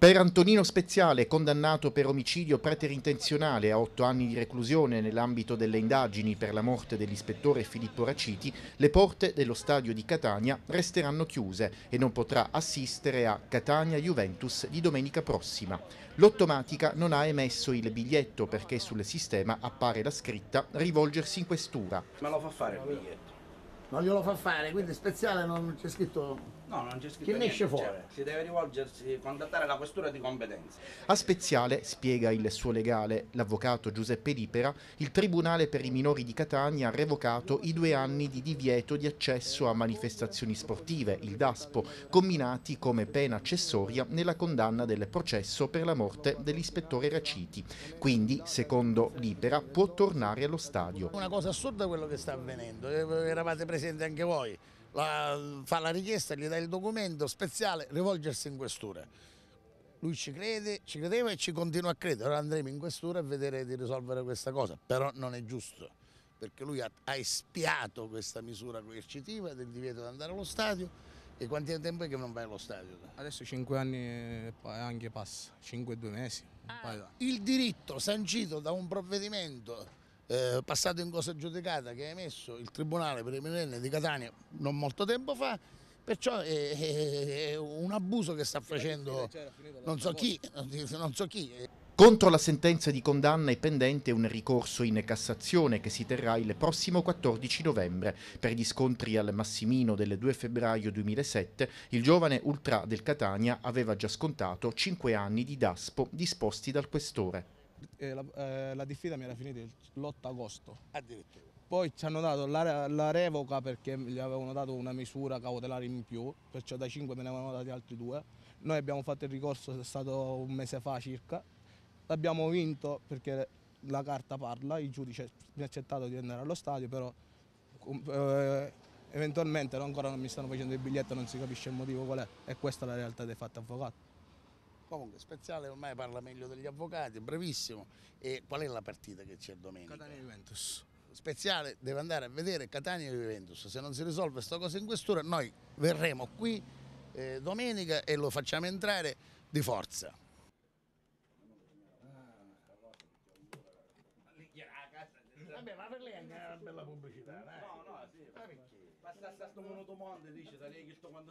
Per Antonino Speziale, condannato per omicidio preterintenzionale a otto anni di reclusione nell'ambito delle indagini per la morte dell'ispettore Filippo Raciti, le porte dello stadio di Catania resteranno chiuse e non potrà assistere a Catania-Juventus di domenica prossima. L'ottomatica non ha emesso il biglietto perché sul sistema appare la scritta rivolgersi in questura. Ma lo fa fare il biglietto? Non glielo fa fare, quindi Speziale non c'è scritto No, non c'è scritto. Che esce cioè, fuori? Cioè, si deve rivolgersi, contattare la questura di competenza. A Speziale, spiega il suo legale, l'avvocato Giuseppe Lipera, il Tribunale per i minori di Catania ha revocato i due anni di divieto di accesso a manifestazioni sportive, il DASPO, combinati come pena accessoria nella condanna del processo per la morte dell'ispettore Raciti. Quindi, secondo Lipera, può tornare allo stadio. Una cosa assurda quello che sta avvenendo, eh, eravate presenti anche voi la, fa la richiesta, gli dà il documento speciale, rivolgersi in questura. Lui ci crede, ci credeva e ci continua a credere. Ora andremo in questura a vedere di risolvere questa cosa, però non è giusto perché lui ha, ha espiato questa misura coercitiva del divieto di andare allo stadio e quanti tempo è che non vai allo stadio? Adesso 5 anni e anche passa, 5 e 2 mesi. Ah, il diritto sancito da un provvedimento eh, passato in cosa giudicata che ha emesso il Tribunale per i minorenni di Catania non molto tempo fa, perciò è, è, è un abuso che sta facendo non so chi. Non so chi. Contro la sentenza di condanna è pendente un ricorso in Cassazione che si terrà il prossimo 14 novembre. Per gli scontri al Massimino del 2 febbraio 2007, il giovane ultra del Catania aveva già scontato 5 anni di daspo disposti dal questore eh, la, eh, la, diffida mi era finita l'8 agosto. Addirittura. Poi ci hanno dato la, la, revoca perché gli avevano dato una misura cautelare in più, perciò da 5 me ne avevano dati altri due. Noi abbiamo fatto il ricorso, è stato un mese fa circa. L'abbiamo vinto perché la carta parla, il giudice mi ha accettato di andare allo stadio, però eh, eventualmente ancora non mi stanno facendo il biglietto, non si capisce il motivo qual è. E questa è la realtà dei fatti avvocato. Comunque Speziale ormai parla meglio degli avvocati, bravissimo. E qual è la partita che c'è domenica? Catania Juventus. Speziale deve andare a vedere Catania Juventus. Se non si risolve questa cosa in questura, noi verremo qui eh, domenica e lo facciamo entrare di forza. Vabbè, ma per lei è una bella pubblicità, No, no, sì. Ma perché? Ma sta sta sto monotomonde dice, da lei che sto quando